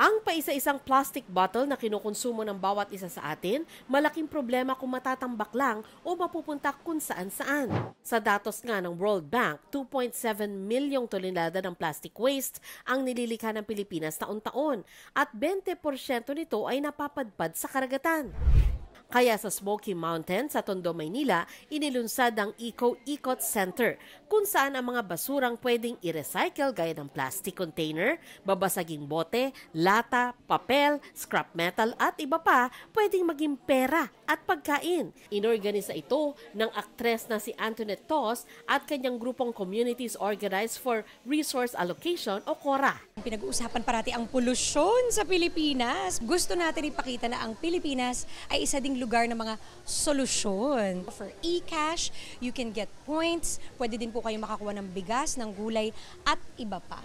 Ang paisa-isang plastic bottle na kinukonsumo ng bawat isa sa atin, malaking problema kung matatambak lang o mapupunta kung saan-saan. Sa datos nga ng World Bank, 2.7 milyong tonelada ng plastic waste ang nililikha ng Pilipinas taon-taon at 20% nito ay napapadpad sa karagatan. Kaya sa Smoky Mountain sa Tondo, Maynila, inilunsad ang Eco-Ecot Center kung saan ang mga basurang pwedeng i-recycle gaya ng plastic container, babasaging bote, lata, papel, scrap metal at iba pa pwedeng maging pera at pagkain. Inorganisa ito ng aktres na si Antoinette Tos at kanyang grupong Communities Organized for Resource Allocation o CORA. Pinag-uusapan parati ang polusyon sa Pilipinas. Gusto natin ipakita na ang Pilipinas ay isa ding lugar ng mga solusyon. For e-cash, you can get points, pwede din po kayo makakuha ng bigas, ng gulay at iba pa.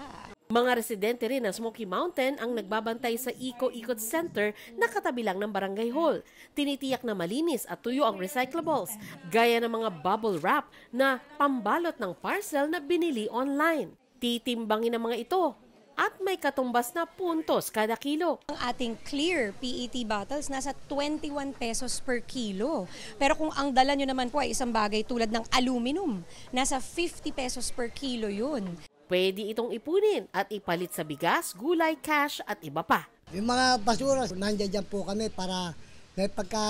Mga residente rin ng Smoky Mountain ang nagbabantay sa Eco Ikot Center na katabi ng barangay hall. Tinitiyak na malinis at tuyo ang recyclables, gaya ng mga bubble wrap na pambalot ng parcel na binili online. Titimbangin ng mga ito at may katumbas na puntos kada kilo. Ang ating clear PET bottles nasa 21 pesos per kilo. Pero kung ang dala nyo naman po ay isang bagay tulad ng aluminum, nasa 50 pesos per kilo yun. Pwede itong ipunin at ipalit sa bigas, gulay, cash at iba pa. Yung mga basura, nandiyan dyan po kami para may pagka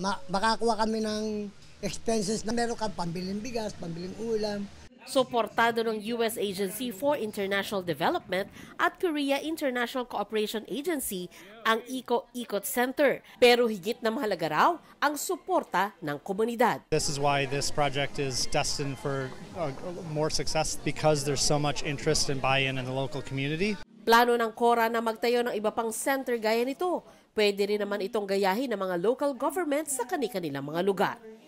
ma, makakuha kami ng expenses na meron kang pambiling bigas, pambiling ulam, suportado ng U.S. Agency for International Development at Korea International Cooperation Agency ang Iko Ikot Center. Pero higit na mahalaga raw ang suporta ng komunidad. This is why this project is destined for uh, more success because there's so much interest and buy-in in the local community. Plano ng CORA na magtayo ng iba pang center gaya nito. Pwede rin naman itong gayahin ng mga local government sa kanilang mga lugar.